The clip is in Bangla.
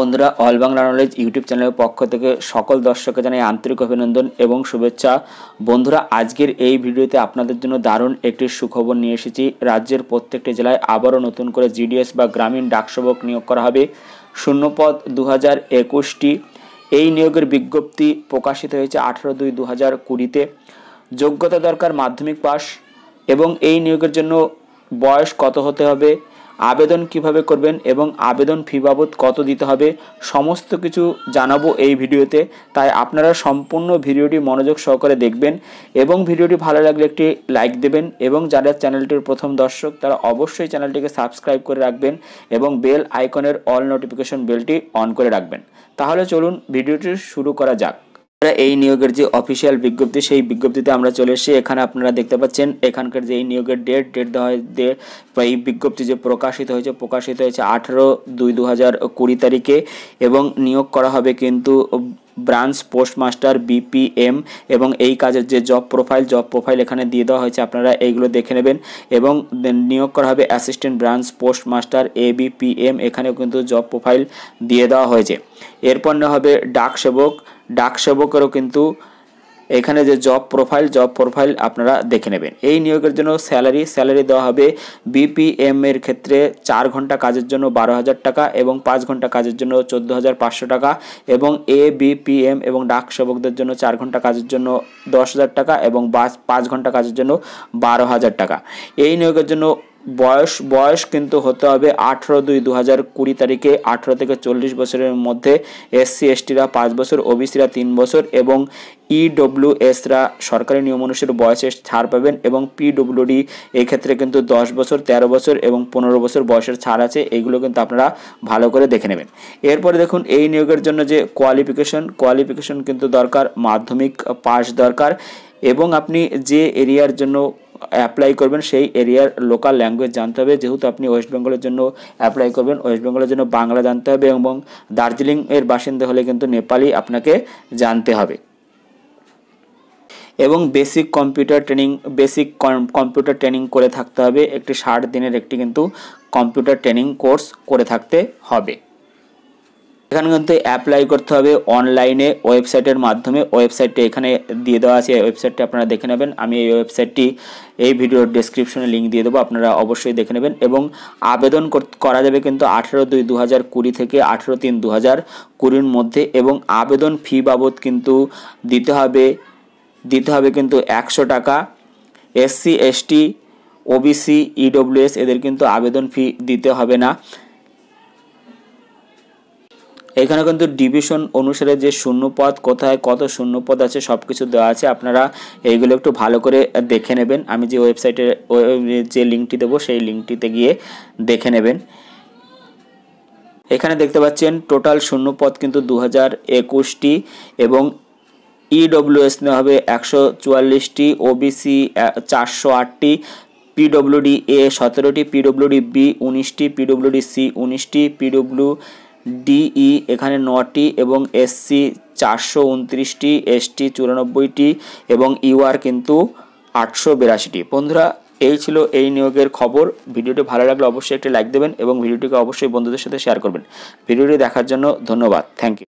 বন্ধুরা অল বাংলা নলেজ ইউটিউব চ্যানেলের পক্ষ থেকে সকল দর্শককে জানাই আন্তরিক অভিনন্দন এবং শুভেচ্ছা বন্ধুরা আজকের এই ভিডিওতে আপনাদের জন্য দারুণ একটি সুখবর নিয়ে এসেছি রাজ্যের প্রত্যেকটি জেলায় আবারও নতুন করে জিডিএস বা গ্রামীণ ডাকসেবক নিয়োগ করা হবে শূন্যপদ দু হাজার একুশটি এই নিয়োগের বিজ্ঞপ্তি প্রকাশিত হয়েছে আঠারো দুই দু হাজার কুড়িতে যোগ্যতা দরকার মাধ্যমিক পাস এবং এই নিয়োগের জন্য বয়স কত হতে হবে আবেদন কিভাবে করবেন এবং আবেদন ফি বাবদ কত দিতে হবে সমস্ত কিছু জানাবো এই ভিডিওতে তাই আপনারা সম্পূর্ণ ভিডিওটি মনোযোগ সহকারে দেখবেন এবং ভিডিওটি ভালো লাগলে একটি লাইক দেবেন এবং যারা চ্যানেলটির প্রথম দর্শক তারা অবশ্যই চ্যানেলটিকে সাবস্ক্রাইব করে রাখবেন এবং বেল আইকনের অল নোটিফিকেশন বেলটি অন করে রাখবেন তাহলে চলুন ভিডিওটি শুরু করা যাক এই নিয়োগের যে অফিসিয়াল বিজ্ঞপ্তি সেই বিজ্ঞপ্তিতে আমরা চলে এসেছি এখানে আপনারা দেখতে পাচ্ছেন এখানকার যে এই নিয়োগের ডেট ডেট দেওয়া এই বিজ্ঞপ্তি যে প্রকাশিত হয়েছে প্রকাশিত হয়েছে আঠেরো দুই দু হাজার কুড়ি তারিখে এবং নিয়োগ করা হবে কিন্তু ব্রাঞ্চ পোস্টমাস্টার বিপিএম এবং এই কাজের যে জব প্রোফাইল জব প্রোফাইল এখানে দিয়ে দেওয়া হয়েছে আপনারা এইগুলো দেখে নেবেন এবং নিয়োগ করা হবে অ্যাসিস্ট্যান্ট ব্রাঞ্চ পোস্টমাস্টার এবিপিএম এখানেও কিন্তু জব প্রোফাইল দিয়ে দেওয়া হয়েছে এরপর হবে ডাক সেবক ডাক কিন্তু এখানে যে জব প্রোফাইল জব প্রোফাইল আপনারা দেখে নেবেন এই নিয়োগের জন্য স্যালারি স্যালারি দেওয়া হবে বিপিএম এর ক্ষেত্রে চার ঘন্টা কাজের জন্য বারো হাজার টাকা এবং পাঁচ ঘন্টা কাজের জন্য চোদ্দো হাজার পাঁচশো টাকা এবং এ বিপিএম এবং ডাক সেবকদের জন্য চার ঘন্টা কাজের জন্য দশ হাজার টাকা এবং বাস পাঁচ ঘন্টা কাজের জন্য বারো হাজার টাকা এই নিয়োগের জন্য বয়স বয়স কিন্তু হতে হবে আঠেরো দুই দু হাজার কুড়ি তারিখে আঠেরো থেকে চল্লিশ বছরের মধ্যে এসসি এসটিরা পাঁচ বছর ওবিসিরা তিন বছর এবং এসরা e সরকারি নিয়ম অনুসারে বয়সে ছাড় পাবেন এবং পিডব্লিউডি এক্ষেত্রে কিন্তু দশ বছর তেরো বছর এবং পনেরো বছর বয়সের ছাড় আছে এইগুলো কিন্তু আপনারা ভালো করে দেখে নেবেন এরপরে দেখুন এই নিয়োগের জন্য যে কোয়ালিফিকেশন কোয়ালিফিকেশন কিন্তু দরকার মাধ্যমিক পাস দরকার এবং আপনি যে এরিয়ার জন্য অ্যাপ্লাই করবেন সেই এরিয়ার লোকাল ল্যাঙ্গুয়েজ জানতে হবে যেহেতু আপনি ওয়েস্ট বেঙ্গলের জন্য অ্যাপ্লাই করবেন ওয়েস্ট বেঙ্গলের জন্য বাংলা জানতে হবে এবং দার্জিলিংয়ের বাসিন্দা হলে কিন্তু নেপালি আপনাকে জানতে হবে এবং basic computer training basic computer training করে থাকতে হবে একটি ষাট দিনের একটি কিন্তু কম্পিউটার ট্রেনিং কোর্স করে থাকতে হবে এখানে কিন্তু অ্যাপ্লাই করতে হবে অনলাইনে ওয়েবসাইটের মাধ্যমে ওয়েবসাইটটি এখানে দিয়ে দেওয়া আছে এই ওয়েবসাইটটি আপনারা দেখে নেবেন আমি এই ওয়েবসাইটটি এই ভিডিওর ডিসক্রিপশনে লিঙ্ক দিয়ে দেবো আপনারা অবশ্যই দেখে নেবেন এবং আবেদন করা যাবে কিন্তু আঠেরো দুই দু হাজার কুড়ি থেকে আঠেরো তিন দু হাজার কুড়ির মধ্যে এবং আবেদন ফি বাবদ কিন্তু দিতে হবে দিতে হবে কিন্তু একশো টাকা এসসি এসটি ওবিসি ইডব্লিউএস এদের কিন্তু আবেদন ফি দিতে হবে না এখানে কিন্তু ডিভিশন অনুসারে যে শূন্যপদ কোথায় কত শূন্যপদ আছে সব কিছু দেওয়া আছে আপনারা এইগুলো একটু ভালো করে দেখে নেবেন আমি যে ওয়েবসাইটে যে লিঙ্কটি দেবো সেই লিঙ্কটিতে গিয়ে দেখে নেবেন এখানে দেখতে পাচ্ছেন টোটাল শূন্যপদ কিন্তু দু হাজার একুশটি এবং ইডব্লিউএস e নেওয়া হবে একশো চুয়াল্লিশটি ওবিসি চারশো আটটি পিডব্লিউডি এ সতেরোটি পিডব্লিউডি বি উনিশটি পিডব্লিউডি সি উনিশটি পিডব্লিউ ডিই এখানে নটি এবং এসসি চারশো উনত্রিশটি এসটি চুরানব্বইটি এবং ইউআর কিন্তু আটশো বিরাশিটি বন্ধুরা এই ছিল এই নিয়োগের খবর ভিডিওটি ভালো লাগলে অবশ্যই একটি লাইক দেবেন এবং ভিডিওটিকে অবশ্যই বন্ধুদের সাথে শেয়ার করবেন ভিডিওটি দেখার জন্য ধন্যবাদ থ্যাংক ইউ